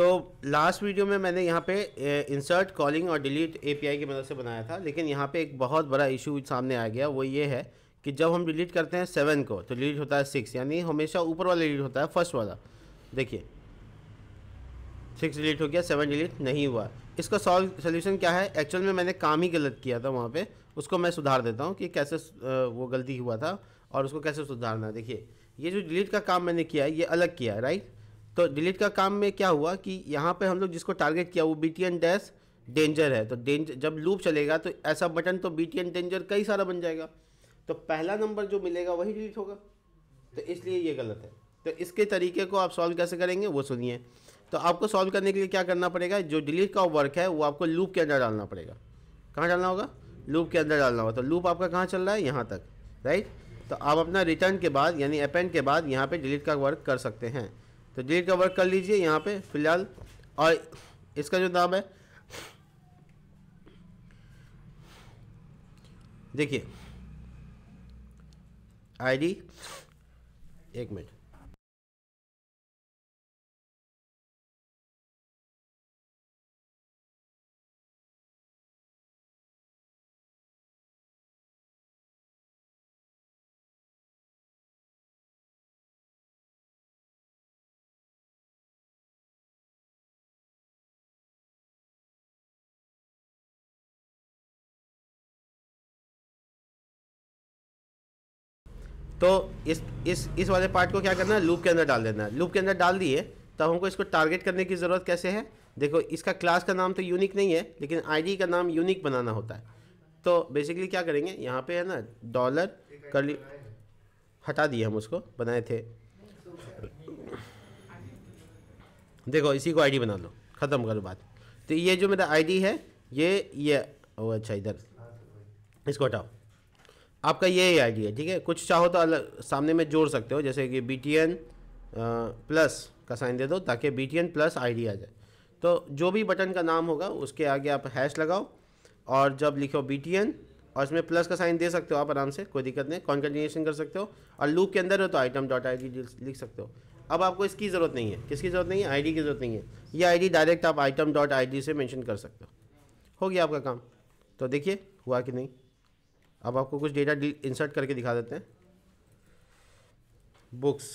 तो last video में मैंने यहाँ पे इंसर्ट कॉलिंग और डिलीट एपीआई की मदद से बनाया था लेकिन यहाँ पे एक बहुत बड़ा इशू सामने आ गया वो ये है कि जब हम डिलीट करते हैं सेवन को तो डिलीट होता है सिक्स यानी हमेशा ऊपर वाला डिलीट होता है फर्स्ट वाला देखिए सिक्स डिलीट हो गया सेवन डिलीट नहीं हुआ इसका सॉल्व सोल्यूशन क्या है एक्चुअल में मैंने काम ही गलत किया था वहाँ पर उसको मैं सुधार देता हूँ कि कैसे वो गलती हुआ था और उसको कैसे सुधारना देखिए ये जो डिलीट का काम मैंने किया है ये अलग किया है राइट तो डिलीट का काम में क्या हुआ कि यहाँ पे हम लोग जिसको टारगेट किया वो B T N dash danger है तो डेंजर जब लूप चलेगा तो ऐसा बटन तो बी टी एन डेंजर कई सारा बन जाएगा तो पहला नंबर जो मिलेगा वही डिलीट होगा तो इसलिए ये गलत है तो इसके तरीके को आप सॉल्व कैसे करेंगे वो सुनिए तो आपको सॉल्व करने के लिए क्या करना पड़ेगा जो डिलीट का वर्क है वो आपको लूप के अंदर डालना पड़ेगा कहाँ डालना होगा लूप के अंदर डालना होगा तो लूप आपका कहाँ चल रहा है यहाँ तक राइट तो आप अपना रिटर्न के बाद यानी अपेंड के बाद यहाँ पे डिलीट का वर्क कर सकते हैं तो डेट का वर्क कर लीजिए यहाँ पे फिलहाल और इसका जो नाम है देखिए आईडी एक मिनट तो इस इस इस वाले पार्ट को क्या करना है लूप के अंदर डाल देना है लूप के अंदर डाल दिए तब हमको इसको टारगेट करने की ज़रूरत कैसे है देखो इसका क्लास का नाम तो यूनिक नहीं है लेकिन आईडी का नाम यूनिक बनाना होता है तो बेसिकली क्या करेंगे यहाँ पे है ना डॉलर कर ली हटा दिए हम उसको बनाए थे देखो इसी को आईडी बना लो ख़त्म करो बात तो ये जो मेरा आईडी है ये ये ओ अच्छा इधर इसको हटाओ आपका यही आईडी है ठीक है कुछ चाहो तो अलग सामने में जोड़ सकते हो जैसे कि बी टी एन प्लस का साइन दे दो ताकि B T N plus I आ जाए तो जो भी बटन का नाम होगा उसके आगे आप हैश लगाओ और जब लिखो बी टी एन और इसमें प्लस का साइन दे सकते हो आप आराम से कोई दिक्कत नहीं कॉन्कटिन्यूशन कर सकते हो और लूप के अंदर हो तो आइटम डॉट आई लिख सकते हो अब आपको इसकी ज़रूरत नहीं है किसकी ज़रूरत नहीं है आईडी की ज़रूरत नहीं है ये आईडी डायरेक्ट आप आइटम डॉट आई से मैंशन कर सकते हो हो गया आपका काम तो देखिए हुआ कि नहीं अब आपको कुछ डेटा इंसर्ट करके दिखा देते हैं बुक्स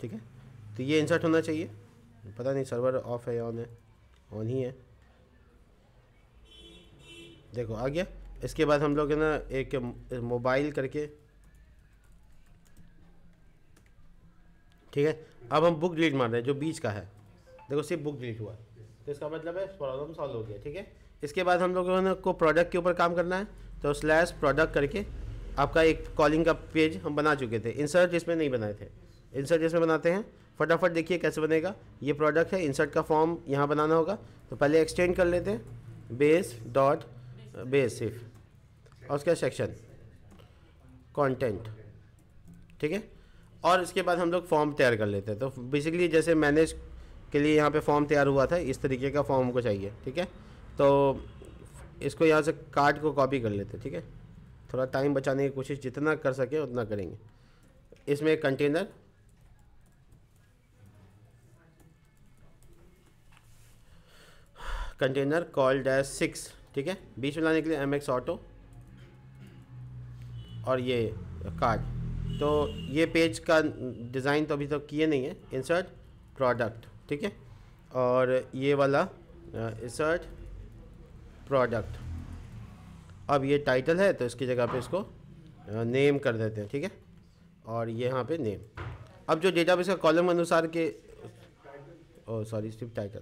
ठीक है तो ये इंसर्ट होना चाहिए पता नहीं सर्वर ऑफ है या ऑन है ऑन ही है देखो आ गया इसके बाद हम लोग है ना एक मोबाइल करके ठीक है अब हम बुक डिलीट मार रहे हैं जो बीच का है देखो सिर्फ बुक डिलीट हुआ तो इसका मतलब है प्रॉब्लम सॉल्व हो गया ठीक है इसके बाद हम लोगों को प्रोडक्ट के ऊपर काम करना है तो स्लैश प्रोडक्ट करके आपका एक कॉलिंग का पेज हम बना चुके थे इंसर्ट इसमें नहीं बनाए थे इंसर्ट इसमें बनाते हैं फटाफट देखिए कैसे बनेगा ये प्रोडक्ट है इंसर्ट का फॉर्म यहाँ बनाना होगा तो पहले एक्सटेंड कर लेते हैं बेस डॉट बेस सिर्फ और उसका सेक्शन कंटेंट ठीक है और इसके बाद हम लोग फॉर्म तैयार कर लेते हैं तो बेसिकली जैसे मैनेज के लिए यहाँ पे फॉर्म तैयार हुआ था इस तरीके का फॉर्म को चाहिए ठीक है तो इसको यहाँ से कार्ड को कॉपी कर लेते हैं ठीक है थोड़ा टाइम बचाने की कोशिश जितना कर सके उतना करेंगे इसमें एक container container col dash six ठीक है बीच में लाने के लिए एम एक्स ऑटो और ये कार्ड तो ये पेज का डिज़ाइन तो अभी तक तो किए नहीं है इंसर्ट प्रोडक्ट ठीक है और ये वाला इंसर्ट uh, प्रोडक्ट अब ये टाइटल है तो इसकी जगह पे इसको नेम कर देते हैं ठीक है और ये यहाँ पे नेम अब जो डेटाबेस का कॉलम अनुसार के ओ सॉरी सिर्फ टाइटल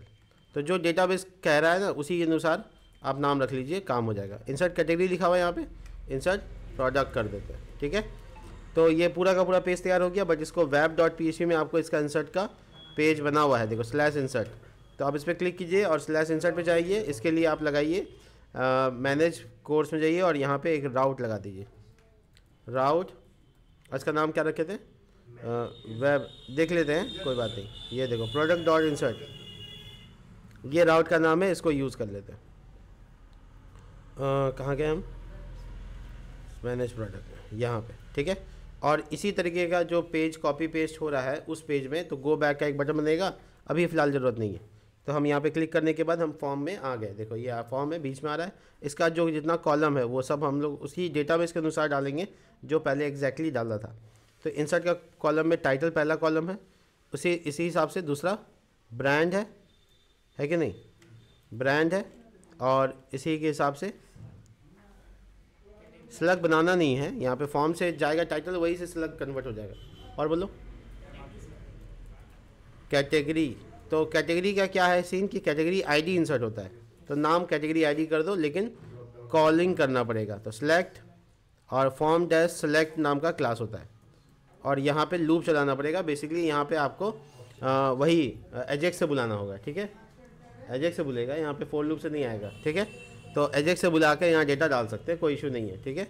तो जो डेटाबेस कह रहा है ना उसी के अनुसार आप नाम रख लीजिए काम हो जाएगा इंसर्ट कैटेगरी लिखा हुआ है यहाँ पे इंसर्ट प्रोडक्ट कर देते हैं ठीक है तो ये पूरा का पूरा पेज तैयार हो गया बट इसको वेब डॉट पी में आपको इसका इंसर्ट का पेज बना हुआ है देखो स्लैश इंसर्ट तो आप इस पर क्लिक कीजिए और स्लैश इंसर्ट पर जाइए इसके लिए आप लगाइए मैनेज कोर्स में जाइए और यहाँ पे एक राउट लगा दीजिए राउट इसका नाम क्या रखे थे वेब देख लेते हैं कोई बात नहीं ये देखो प्रोडक्ट डॉट इंसर्ट ये राउट का नाम है इसको यूज़ कर लेते हैं कहाँ गए हम मैनेज प्रोडक्ट यहाँ पे ठीक है और इसी तरीके का जो पेज कॉपी पेस्ट हो रहा है उस पेज में तो गो बैक का एक बटन बनेगा अभी फ़िलहाल ज़रूरत नहीं है तो हम यहाँ पे क्लिक करने के बाद हम फॉर्म में आ गए देखो ये फॉर्म है बीच में आ रहा है इसका जो जितना कॉलम है वो सब हम लोग उसी डेटाबेस के अनुसार डालेंगे जो पहले एग्जैक्टली डाला था तो इंसर्ट का कॉलम में टाइटल पहला कॉलम है उसी इसी हिसाब से दूसरा ब्रांड है है कि नहीं ब्रांड है और इसी के हिसाब से स्लग बनाना नहीं है यहाँ पे फॉर्म से जाएगा टाइटल वही से स्लग कन्वर्ट हो जाएगा और बोलो कैटेगरी तो कैटेगरी का क्या है सीन की कैटेगरी आईडी इंसर्ट होता है तो नाम कैटेगरी आईडी कर दो लेकिन कॉलिंग करना पड़ेगा तो सेलेक्ट और फॉर्म डैश सेलेक्ट नाम का क्लास होता है और यहाँ पे लूप चलाना पड़ेगा बेसिकली यहाँ पे आपको आ, वही एजेक्ट से बुलाना होगा ठीक है एजेक्ट से बुलेगा यहाँ पे फोर लूप से नहीं आएगा ठीक है तो एजेक्ट से बुला कर यहाँ डेटा डाल सकते हैं कोई इशू नहीं है ठीक है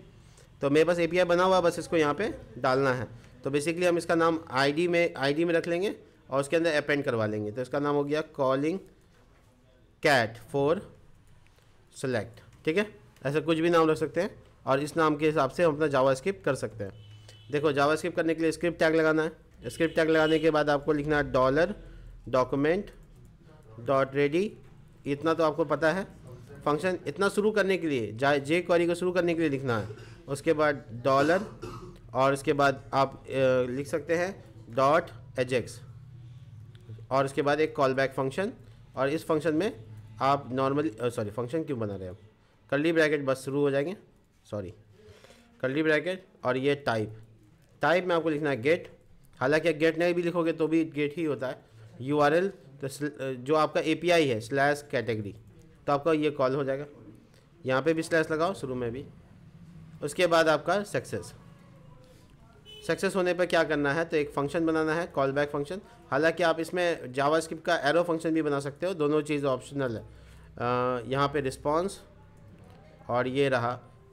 तो मेरे पास ए बना हुआ है बस इसको यहाँ पर डालना है तो बेसिकली हम इसका नाम आई में आई में रख लेंगे और उसके अंदर अपेंड करवा लेंगे तो इसका नाम हो गया कॉलिंग कैट फॉर सेलेक्ट ठीक है ऐसा कुछ भी नाम रख सकते हैं और इस नाम के हिसाब से हम अपना जावा कर सकते हैं देखो जावा करने के लिए स्क्रिप्ट टैग लगाना है स्क्रिप्ट टैग लगाने के बाद आपको लिखना है डॉलर डॉक्यूमेंट डॉट रेडी इतना तो आपको पता है फंक्शन इतना शुरू करने के लिए जाए जे क्वारी को शुरू करने के लिए लिखना है उसके बाद डॉलर और उसके बाद आप लिख सकते हैं डॉट एजेक्स और उसके बाद एक कॉल बैक फंक्शन और इस फंक्शन में आप नॉर्मली सॉरी फंक्शन क्यों बना रहे हो कर्ली ब्रैकेट बस शुरू हो जाएंगे सॉरी कर्ली ब्रैकेट और ये टाइप टाइप में आपको लिखना है गेट हालांकि आप गेट नहीं भी लिखोगे तो भी गेट ही होता है यू आर एल तो जो आपका ए पी आई है स्लैश कैटेगरी तो आपका ये कॉल हो जाएगा यहाँ पे भी स्लैश लगाओ शुरू में भी उसके बाद आपका सक्सेस सक्सेस होने पर क्या करना है तो एक फंक्शन बनाना है कॉल बैक फंक्शन हालांकि आप इसमें जावा का एरो फंक्शन भी बना सकते हो दोनों चीज़ ऑप्शनल है यहाँ पे रिस्पॉन्स और ये रहा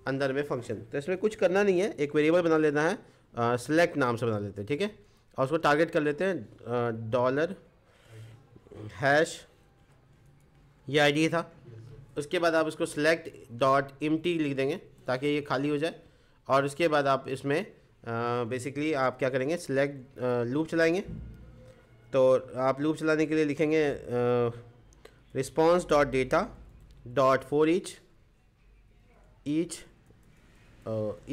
अंदर में फंक्शन तो इसमें कुछ करना नहीं है एक वेरिएबल बना लेना है सिलेक्ट नाम से बना लेते हैं ठीक है और उसको टारगेट कर लेते हैं डॉलर हैश ये आईडी था उसके बाद आप उसको सिलेक्ट डॉट एम लिख देंगे ताकि ये खाली हो जाए और उसके बाद आप इसमें बेसिकली आप क्या करेंगे सिलेक्ट लूप चलाएंगे तो आप लूप चलाने के लिए लिखेंगे response dot data dot for each each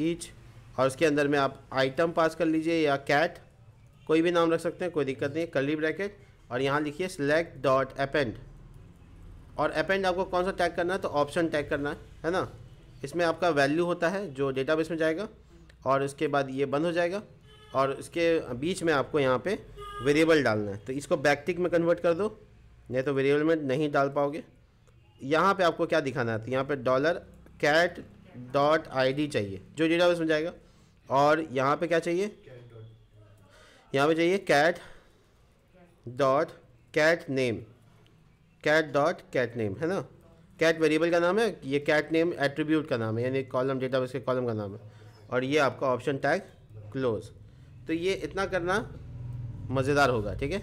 each और उसके अंदर में आप आइटम पास कर लीजिए या कैट कोई भी नाम रख सकते हैं कोई दिक्कत नहीं कली ब्रैकेट और यहाँ लिखिए सिलेक्ट डॉट अपेंड और अपेंड आपको कौन सा टैग करना है तो ऑप्शन टैग करना है है ना इसमें आपका वैल्यू होता है जो डेटाबेस में जाएगा और उसके बाद ये बंद हो जाएगा और इसके बीच में आपको यहाँ पे वेरिएबल डालना है तो इसको बैक्टिक में कन्वर्ट कर दो नहीं तो वेरिएबल में नहीं डाल पाओगे यहाँ पे आपको क्या दिखाना है तो यहाँ पे डॉलर कैट डॉट आई चाहिए जो बेस में जाएगा और यहाँ पे क्या चाहिए यहाँ पे चाहिए cat dot cat name cat dot cat name है ना कैट वेरिएबल का नाम है ये कैट नेम एट्रीब्यूट का नाम है यानी कॉलम डेटा के कॉलम का नाम है और ये आपका ऑप्शन टैग क्लोज तो ये इतना करना मज़ेदार होगा ठीक है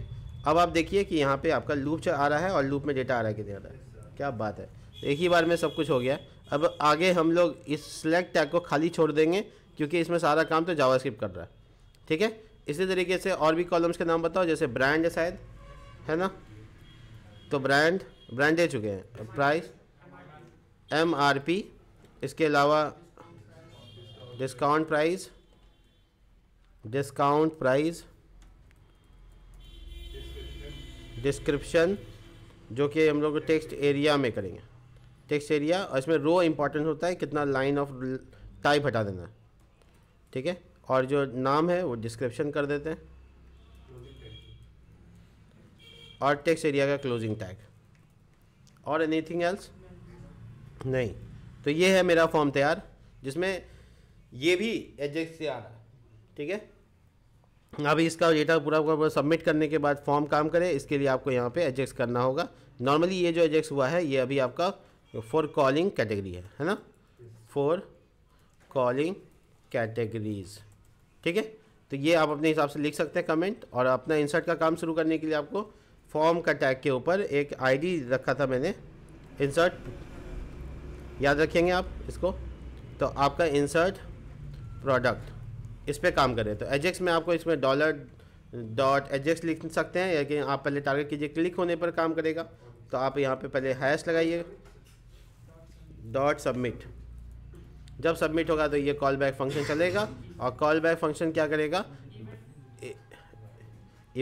अब आप देखिए कि यहाँ पे आपका लूप आ रहा है और लूप में डेटा आ रहा है कितने आ रहा है क्या बात है एक ही बार में सब कुछ हो गया अब आगे हम लोग इस सिलेक्ट टैग को खाली छोड़ देंगे क्योंकि इसमें सारा काम तो जावास्क्रिप्ट कर रहा है ठीक है इसी तरीके से और भी कॉलम्स के नाम बताओ जैसे ब्रांड है शायद है ना तो ब्रांड ब्रांड दे चुके हैं प्राइस एम आर पी इसके अलावा discount price discount prize description जो कि हम लोग टेक्स्ट एरिया में करेंगे टेक्स्ट एरिया और इसमें रो इम्पॉर्टेंट होता है कितना लाइन ऑफ टाइप हटा देना ठीक है और जो नाम है वो डिस्क्रिप्शन कर देते हैं और टेक्स्ट एरिया का क्लोजिंग टैग और एनीथिंग एल्स नहीं तो ये है मेरा फॉर्म तैयार जिसमें ये भी एडजेक्ट से आ रहा है ठीक है अभी इसका डेटा पूरा पूरा सबमिट करने के बाद फॉर्म काम करे इसके लिए आपको यहाँ पे एजेक्स करना होगा नॉर्मली ये जो एजेक्स हुआ है ये अभी आपका फॉर कॉलिंग कैटेगरी है है ना फॉर कॉलिंग कैटेगरीज ठीक है तो ये आप अपने हिसाब से लिख सकते हैं कमेंट और अपना इंसर्ट का काम शुरू करने के लिए आपको फॉर्म का टैग के ऊपर एक आई रखा था मैंने इंसर्ट याद रखेंगे आप इसको तो आपका इंसर्ट प्रोडक्ट इस पर काम करें तो एजेक्स में आपको इसमें डॉलर डॉट एजेक्स लिख सकते हैं या कि आप पहले टारगेट कीजिए क्लिक होने पर काम करेगा तो आप यहाँ पे पहले हैश लगाइए डॉट सबमिट जब सबमिट होगा तो ये कॉल बैक फंक्शन चलेगा और कॉल बैक फंक्शन क्या करेगा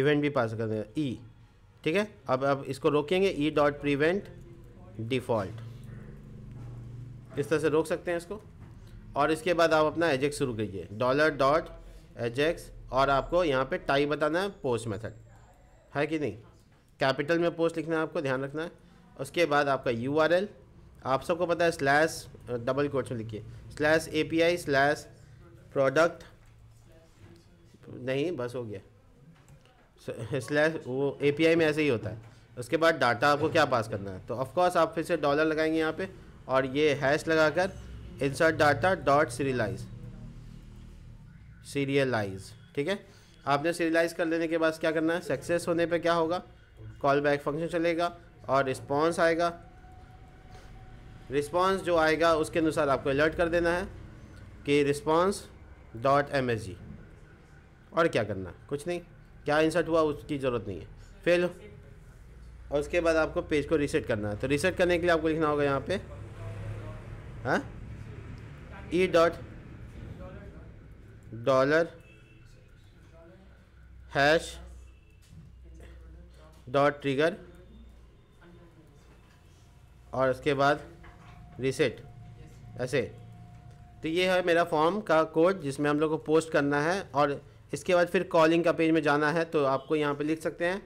इवेंट भी पास कर देगा ई e। ठीक है अब अब इसको रोकेंगे ई डॉट प्रिवेंट डिफ़ॉल्ट इस तरह से रोक सकते हैं इसको और इसके बाद आप अपना एजेक्स शुरू करिए डॉलर डॉट एजेक्स और आपको यहाँ पे टाई बताना है पोस्ट मेथड है कि नहीं कैपिटल में पोस्ट लिखना है आपको ध्यान रखना है उसके बाद आपका यू आप सबको पता है स्लैश डबल कोर्ट में लिखिए स्लैश ए स्लैश प्रोडक्ट नहीं बस हो गया स्लैश वो ए में ऐसे ही होता है उसके बाद डाटा आपको क्या पास करना है तो ऑफ़ कोर्स आप फिर से डॉलर लगाएंगे यहाँ पे और ये हैश लगाकर insert data dot serialize serialize ठीक है आपने सीरियलाइज कर लेने के बाद क्या करना है सक्सेस होने पे क्या होगा कॉल बैक फंक्शन चलेगा और रिस्पॉन्स आएगा रिस्पॉन्स जो आएगा उसके अनुसार आपको अलर्ट कर देना है कि response dot M S G और क्या करना कुछ नहीं क्या इंसर्ट हुआ उसकी ज़रूरत नहीं है फेल और उसके बाद आपको पेज को रीसेट करना है तो रीसेट करने के लिए आपको लिखना होगा यहाँ पे हाँ E dot dollar hash dot trigger और उसके बाद रिसेट ऐसे तो ये है मेरा फॉर्म का कोड जिसमें हम लोग को पोस्ट करना है और इसके बाद फिर कॉलिंग का पेज में जाना है तो आपको यहाँ पे लिख सकते हैं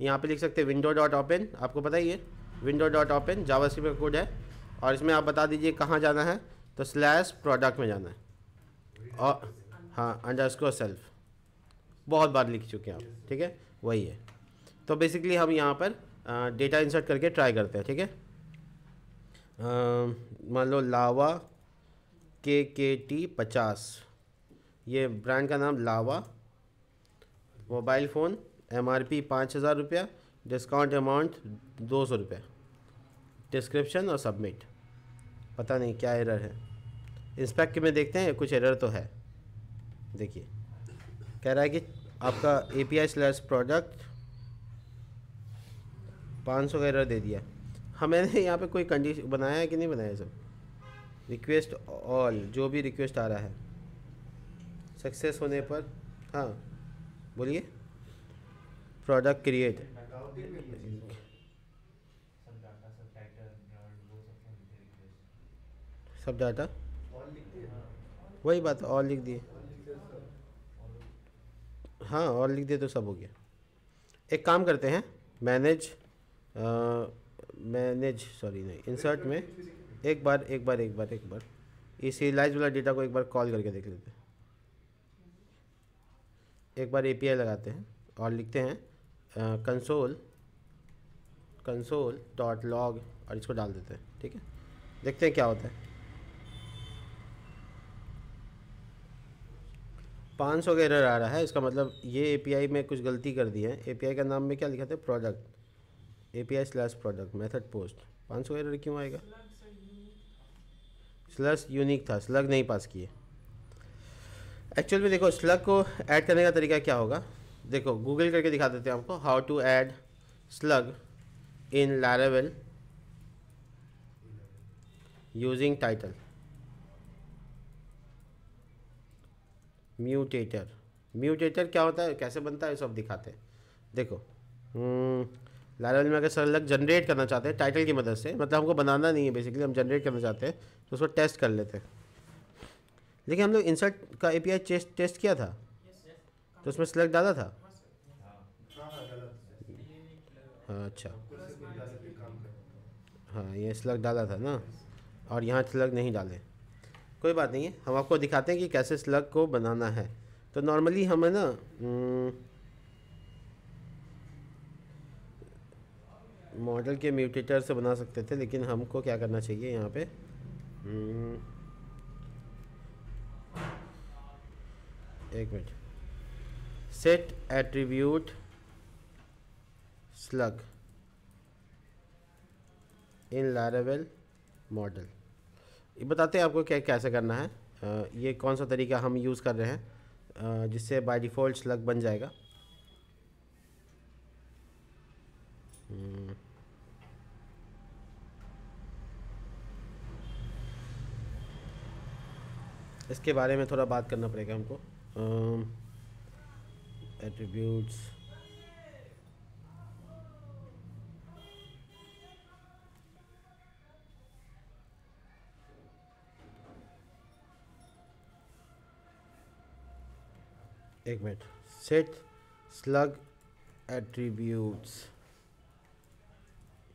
यहाँ पे लिख सकते हैं विंडो डॉट ओपन आपको पता ही है विंडो डॉट ओपन जावा का कोड है और इसमें आप बता दीजिए कहाँ जाना है तो स्लैश प्रोडक्ट में जाना है और हाँ अंडरस्कोर सेल्फ बहुत बार लिख चुके हैं आप ठीक है वही है तो बेसिकली हम यहाँ पर डेटा इंसर्ट करके ट्राई करते हैं ठीक है मान लो लावा के के टी पचास ये ब्रांड का नाम Lava mobile phone M R P पाँच हज़ार रुपया डिस्काउंट अमाउंट दो सौ रुपये डिस्क्रिप्शन और सबमिट पता नहीं क्या एरर है इंस्पेक्ट में देखते हैं कुछ एरर तो है देखिए कह रहा है कि आपका A P I slash product पाँच सौ का एरर दे दिया हमें हाँ, यहाँ पे कोई कंडीशन बनाया है कि नहीं बनाया सब रिक्वेस्ट ऑल जो भी रिक्वेस्ट आ रहा है सक्सेस होने पर हाँ बोलिए प्रोडक्ट क्रिएट सब डाटा वही बात और लिख दिए हाँ और हाँ, लिख दिए तो सब हो गया एक काम करते हैं मैनेज मैनेज सॉरी नहीं इंसर्ट में एक बार एक बार एक बार एक बार इस रिलाइज वाला डेटा को एक बार कॉल करके देख लेते हैं एक बार एपीआई लगाते हैं और लिखते हैं कंसोल कंसोल डॉट लॉग और इसको डाल देते हैं ठीक है देखते हैं क्या होता है पाँच सौ का एरर आ रहा है इसका मतलब ये एपीआई में कुछ गलती कर दी है एपीआई का नाम में क्या लिखा था product API slash product method post पाँच सौ एरर क्यों आएगा स्लस यूनिक था स्लग नहीं पास किए एक्चुअल में देखो स्लग को ऐड करने का तरीका क्या होगा देखो गूगल करके दिखा देते हैं आपको how to add slug in Laravel using title mutator mutator क्या होता है कैसे बनता है सब दिखाते हैं देखो हम्म, लाइवल में अगर सर अलग जनरेट करना चाहते हैं टाइटल की मदद से मतलब हमको बनाना नहीं है बेसिकली हम जनरेट करना चाहते हैं तो उसको टेस्ट कर लेते हैं लेकिन हम लोग इंसर्ट का एपीआई टेस्ट टेस्ट किया था तो उसमें सेलेक्ट हाँ, हाँ, हाँ, डाला था हाँ अच्छा हाँ ये स्लग डाला था ना और यहाँ स्लग नहीं डाले कोई बात नहीं है हम आपको दिखाते हैं कि कैसे स्लग को बनाना है तो नॉर्मली है ना मॉडल हम्म, के म्यूटेटर से बना सकते थे लेकिन हमको क्या करना चाहिए यहाँ पे हम्म, एक minute set attribute slug in Laravel model ये बताते हैं आपको क्या कैसे करना है आ, ये कौन सा तरीका हम यूज़ कर रहे हैं जिससे बाय डिफ़ॉल्ट स्लग बन जाएगा हम्म। इसके बारे में थोड़ा बात करना पड़ेगा हमको एट्रीब्यूट्स एक minute set slug attributes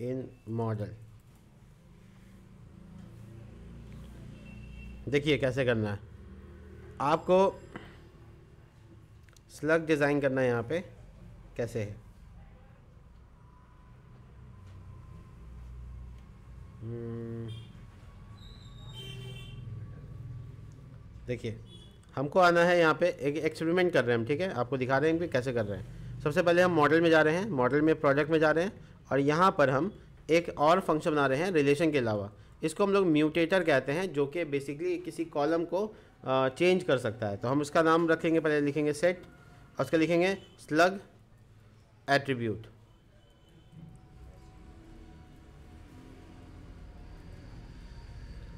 in model देखिए कैसे करना है आपको स्लग डिज़ाइन करना है यहाँ पे कैसे है हम्म। देखिए हमको आना है यहाँ पे एक एक्सपेरिमेंट कर रहे हैं हम ठीक है आपको दिखा रहे हैं कि कैसे कर रहे हैं सबसे पहले हम मॉडल में जा रहे हैं मॉडल में प्रोडक्ट में जा रहे हैं और यहाँ पर हम एक और फंक्शन बना रहे हैं रिलेशन के अलावा इसको हम लोग म्यूटेटर कहते हैं जो कि बेसिकली किसी कॉलम को चेंज कर सकता है तो हम उसका नाम रखेंगे पहले लिखेंगे सेट और उसका लिखेंगे स्लग एट्रीब्यूट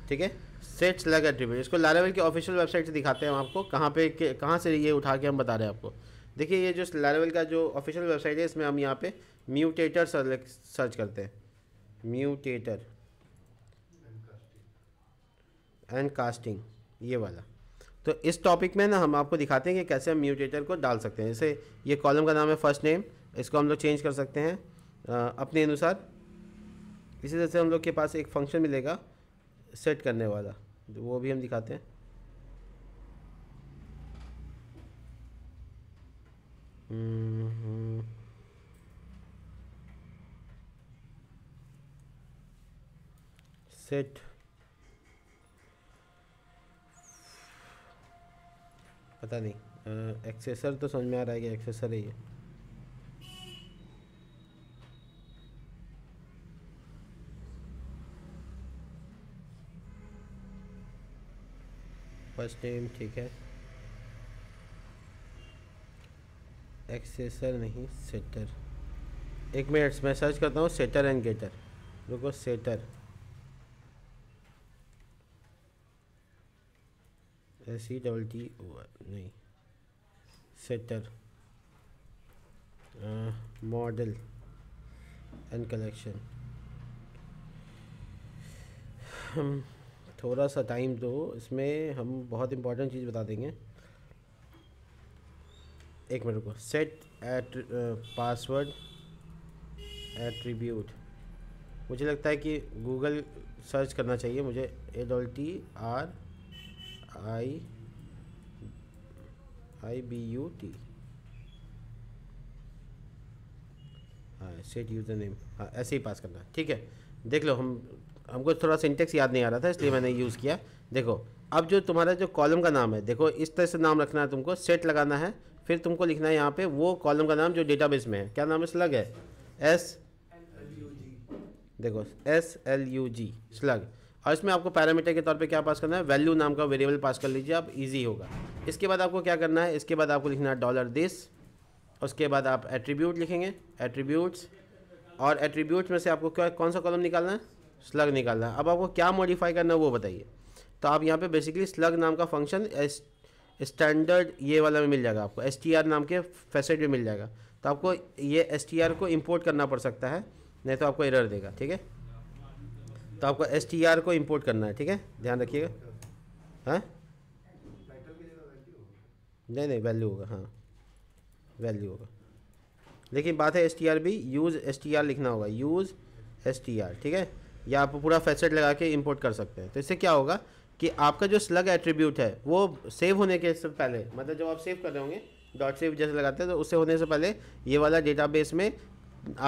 ठीक है सेट्स लग एट्रीब्यूट इसको लारावेल की ऑफिशियल वेबसाइट से दिखाते हैं हम आपको कहाँ पे कहाँ से ये उठा के हम बता रहे हैं आपको देखिए ये जो लारावेल का जो ऑफिशियल वेबसाइट है इसमें हम यहाँ पे म्यूटेटर सर्च करते हैं म्यूटेटर एंड कास्टिंग ये वाला तो इस टॉपिक में ना हम आपको दिखाते हैं कि कैसे हम म्यूटेटर को डाल सकते हैं जैसे ये कॉलम का नाम है फर्स्ट नेम इसको हम लोग चेंज कर सकते हैं अपने अनुसार इसी तरह से हम लोग के पास एक फंक्शन मिलेगा सेट करने वाला तो वो भी हम दिखाते हैं सेट पता नहीं एक्सेसर तो समझ में आ रहा है कि एक्सेसर है फर्स्ट नेम ठीक है एक्सेसर नहीं सेटर एक मिनट मैं सर्च करता हूँ सेटर एंड गेटर रुको सेटर सी डबल टी नहीं सेटर मॉडल एंड कलेक्शन थोड़ा सा टाइम दो इसमें हम बहुत इंपॉर्टेंट चीज़ बता देंगे एक मिनट को सेट एट पासवर्ड एट्रीब्यूट मुझे लगता है कि गूगल सर्च करना चाहिए मुझे A double T R I I B U T हाँ सेट यूज़र नेम हाँ ऐसे ही पास करना ठीक है देख लो हम हमको थोड़ा सिंटेक्स याद नहीं आ रहा था इसलिए मैंने यूज़ किया देखो अब जो तुम्हारा जो कॉलम का नाम है देखो इस तरह से नाम रखना है तुमको सेट लगाना है फिर तुमको लिखना है यहाँ पे वो कॉलम का नाम जो डेटाबेस में है क्या नाम है स्लग है एस देखो S L U G slug और इसमें आपको पैरामीटर के तौर पे क्या पास करना है वैल्यू नाम का वेरिएबल पास कर लीजिए आप इजी होगा इसके बाद आपको क्या करना है इसके बाद आपको लिखना है डॉलर दिस उसके बाद आप एट्रीब्यूट लिखेंगे एट्रीब्यूट्स और एट्रीब्यूट्स में से आपको क्या कौन सा कॉलम निकालना है स्लग निकालना है अब आपको क्या मॉडिफाई करना है वो बताइए तो आप यहाँ पे बेसिकली स्लग नाम का फंक्शन स्टैंडर्ड ये वाला में मिल जाएगा आपको एस नाम के फैसेट में मिल जाएगा तो आपको ये एस को इम्पोर्ट करना पड़ सकता है नहीं तो आपको एरर देगा ठीक है तो आपको एस को इम्पोर्ट करना है ठीक है ध्यान रखिएगा हाँ नहीं नहीं वैल्यू होगा हाँ वैल्यू होगा लेकिन बात है एस भी यूज़ एस लिखना होगा यूज़ एस ठीक है या आप पूरा फैसेट लगा के इम्पोर्ट कर सकते हैं तो इससे क्या होगा कि आपका जो स्लग एट्रीब्यूट है वो सेव होने के से पहले मतलब जब आप सेव कर रहे होंगे डॉट सेव जैसे लगाते हैं तो उससे होने से पहले ये वाला डेटा में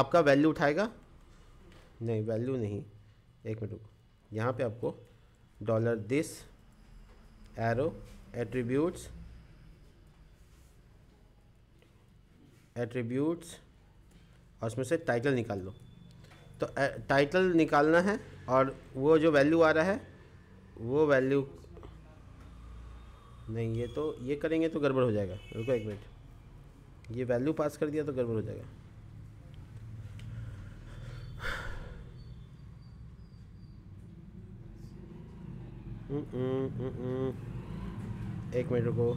आपका वैल्यू उठाएगा नहीं वैल्यू नहीं एक मिनट रुको यहाँ पे आपको dollar this arrow attributes attributes और उसमें से टाइटल निकाल लो तो टाइटल निकालना है और वो जो वैल्यू आ रहा है वो वैल्यू नहीं ये तो ये करेंगे तो गड़बड़ हो जाएगा रुको एक मिनट ये वैल्यू पास कर दिया तो गड़बड़ हो जाएगा हम्म, हम्म, हम्म, एक मिनट रुको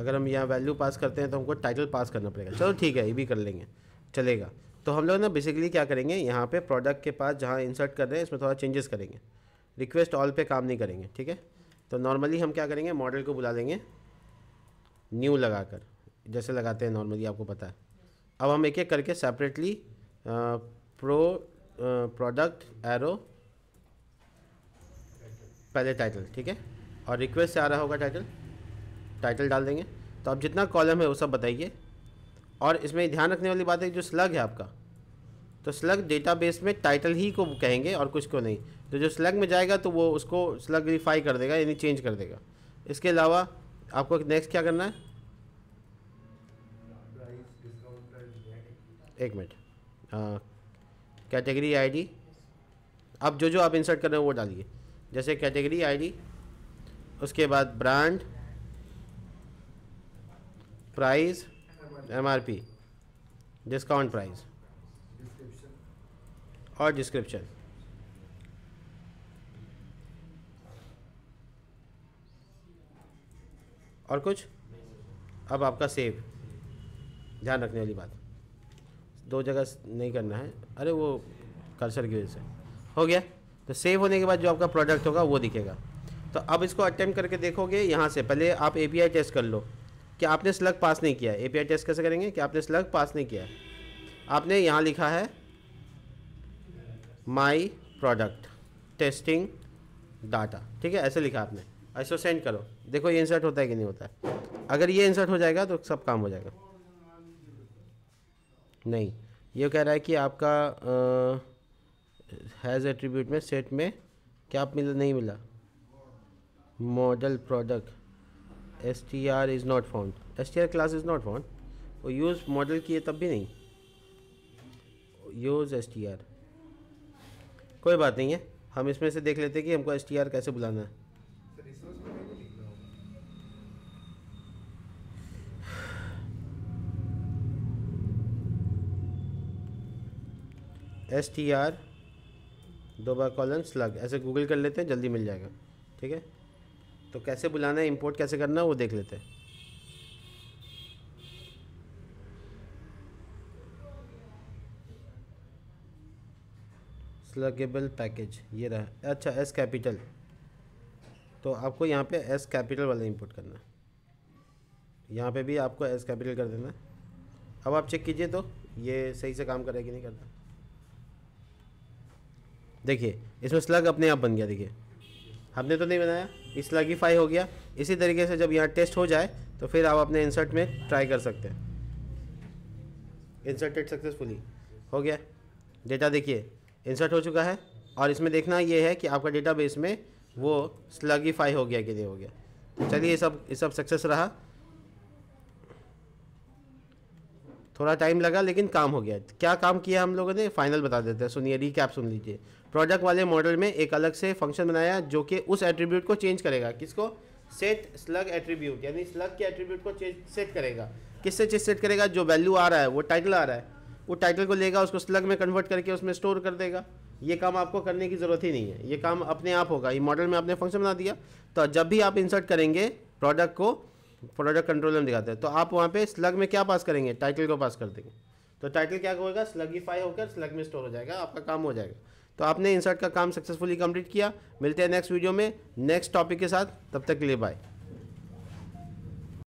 अगर हम यहाँ वैल्यू पास करते हैं तो हमको टाइटल पास करना पड़ेगा चलो ठीक है ये भी कर लेंगे चलेगा तो हम लोग ना बेसिकली क्या करेंगे यहाँ पे प्रोडक्ट के पास जहाँ इंसर्ट कर रहे हैं इसमें थोड़ा चेंजेस करेंगे रिक्वेस्ट ऑल पे काम नहीं करेंगे ठीक है तो नॉर्मली हम क्या करेंगे मॉडल को बुला लेंगे न्यू लगाकर जैसे लगाते हैं नॉर्मली आपको पता है अब हम एक एक करके सेपरेटली प्रो प्रोडक्ट एरो पहले टाइटल ठीक है और रिक्वेस्ट से आ रहा होगा टाइटल टाइटल डाल देंगे तो आप जितना कॉलम है वो सब बताइए और इसमें ध्यान रखने वाली बात है जो स्लग है आपका तो स्लग डेटाबेस में टाइटल ही को कहेंगे और कुछ को नहीं तो जो स्लग में जाएगा तो वो उसको स्लग रिफाई कर देगा यानी चेंज कर देगा इसके अलावा आपको नेक्स्ट क्या करना है एक मिनट कैटेगरी आईडी अब जो जो आप इंसर्ट कर रहे हो वो डालिए जैसे कैटेगरी आईडी उसके बाद brand price MRP discount price और डिस्क्रिप्शन और कुछ अब आपका सेव ध्यान रखने वाली बात दो जगह नहीं करना है अरे वो कर्सर की वजह से हो गया तो सेव होने के बाद जो आपका प्रोडक्ट होगा वो दिखेगा तो अब इसको अटैम्प्ट करके देखोगे यहाँ से पहले आप ए टेस्ट कर लो कि आपने स्लग पास नहीं किया ए टेस्ट कैसे करेंगे कि आपने स्लग पास नहीं किया आपने यहाँ लिखा है माई प्रोडक्ट टेस्टिंग डाटा ठीक है ऐसे लिखा आपने ऐसे सेंड करो देखो ये इंसर्ट होता है कि नहीं होता है अगर ये इंसर्ट हो जाएगा तो सब काम हो जाएगा नहीं ये कह रहा है कि आपका हैज़ एट्रीब्यूट में सेट में क्या आप मिला नहीं मिला model product S T R is not found S T R class is not found वो यूज़ मॉडल किए तब भी नहीं यूज़ एस टी आर कोई बात नहीं है हम इसमें से देख लेते हैं कि हमको एस कैसे बुलाना है एस टी आर दो बार कॉलन स्लग ऐसे गूगल कर लेते हैं जल्दी मिल जाएगा ठीक है तो कैसे बुलाना है इंपोर्ट कैसे करना है वो देख लेते हैं प्लगेबल पैकेज ये रहा अच्छा एस कैपिटल तो आपको यहाँ पे एस कैपिटल वाला इंपुट करना यहाँ पे भी आपको एस कैपिटल कर देना अब आप चेक कीजिए तो ये सही से काम करेगा कि नहीं करता देखिए इसमें स्लग अपने आप बन गया देखिए हमने तो नहीं बनाया फाई हो गया इसी तरीके से जब यहाँ टेस्ट हो जाए तो फिर आप अपने इंसर्ट में ट्राई कर सकते हैं इंसर्टेड सक्सेसफुली हो गया डेटा देखिए इंसर्ट हो चुका है और इसमें देखना ये है कि आपका डेटाबेस में वो स्लगीफाई हो गया कि नहीं हो गया तो चलिए ये सब ये सब सक्सेस रहा थोड़ा टाइम लगा लेकिन काम हो गया क्या काम किया हम लोगों ने फाइनल बता देते हैं सुनिए रिकैप सुन लीजिए प्रोडक्ट वाले मॉडल में एक अलग से फंक्शन बनाया जो कि उस एट्रीब्यूट को चेंज करेगा किसको सेट स्लग एट्रीब्यूट यानी स्लग के एट्रीब्यूट को चेंज सेट करेगा किससे चेंज सेट करेगा जो वैल्यू आ रहा है वो टाइटल आ रहा है वो टाइटल को लेगा उसको स्लग में कन्वर्ट करके उसमें स्टोर कर देगा ये काम आपको करने की ज़रूरत ही नहीं है ये काम अपने आप होगा ये मॉडल में आपने फंक्शन बना दिया तो जब भी आप इंसर्ट करेंगे प्रोडक्ट को प्रोडक्ट कंट्रोल में दिखाते हैं तो आप वहाँ पे स्लग में क्या पास करेंगे टाइटल को पास कर देंगे तो टाइटल क्या होगा स्लगीफाई होकर स्लग में स्टोर हो जाएगा आपका काम हो जाएगा तो आपने इंसर्ट का काम सक्सेसफुली कंप्लीट किया मिलते हैं नेक्स्ट वीडियो में नेक्स्ट टॉपिक के साथ तब तक के लिए बाय